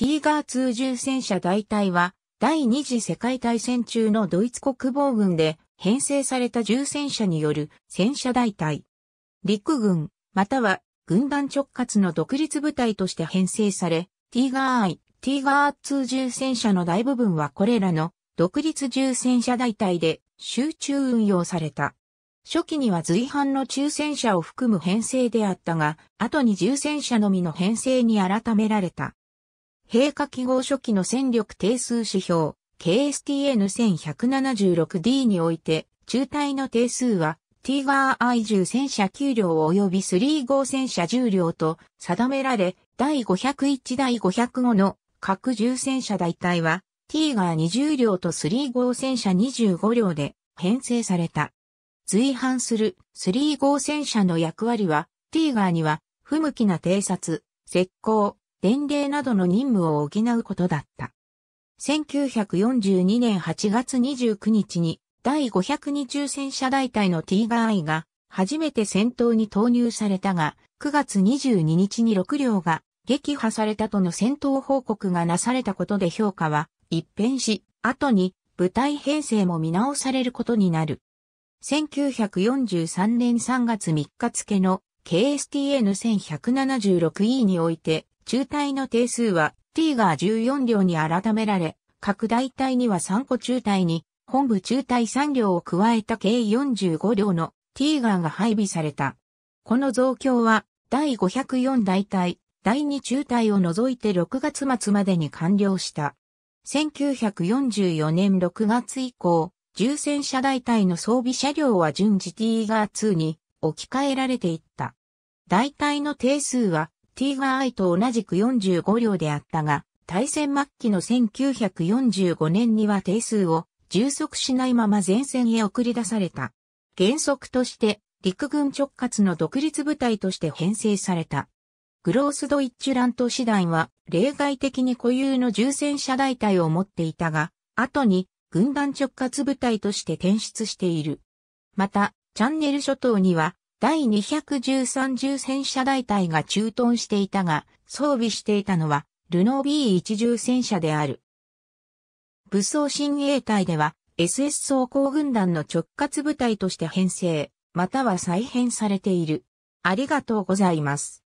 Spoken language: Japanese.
ティーガー2重戦車大隊は、第二次世界大戦中のドイツ国防軍で編成された重戦車による戦車大隊。陸軍、または軍団直轄の独立部隊として編成され、ティーガー I、ティーガー2重戦車の大部分はこれらの独立重戦車大隊で集中運用された。初期には随伴の中戦車を含む編成であったが、後に重戦車のみの編成に改められた。平価記号初期の戦力定数指標 KSTN1176D において、中隊の定数は、ティガー I10 戦車9両及び3号戦車10両と定められ、第501第505の各重戦車大隊は、ティーガー20両と3号戦車25両で編成された。随伴する3号戦車の役割は、ティーガーには、不向きな偵察、石膏、伝令などの任務を補うことだった。1942年8月29日に第520戦車大隊の T ガーイが初めて戦闘に投入されたが、9月22日に6両が撃破されたとの戦闘報告がなされたことで評価は一変し、後に部隊編成も見直されることになる。1943年3月3日付の KSTN1176E において中隊の定数は t が14両に改められ、拡大隊には3個中隊に、本部中隊3両を加えた計45両のティーガーが配備された。この増強は、第504大隊、第2中隊を除いて6月末までに完了した。1944年6月以降、重戦車大隊の装備車両は順次ティーガー2に置き換えられていった。大隊の定数はティーガーアイと同じく45両であったが、対戦末期の1945年には定数を充足しないまま前線へ送り出された。原則として陸軍直轄の独立部隊として編成された。グロースドイッチュラント師団は例外的に固有の重戦車大隊を持っていたが、後に軍団直轄部隊として転出している。また、チャンネル諸島には第213重戦車大隊が駐屯していたが、装備していたのは、ルノー B1 重戦車である。武装親衛隊では、SS 装甲軍団の直轄部隊として編成、または再編されている。ありがとうございます。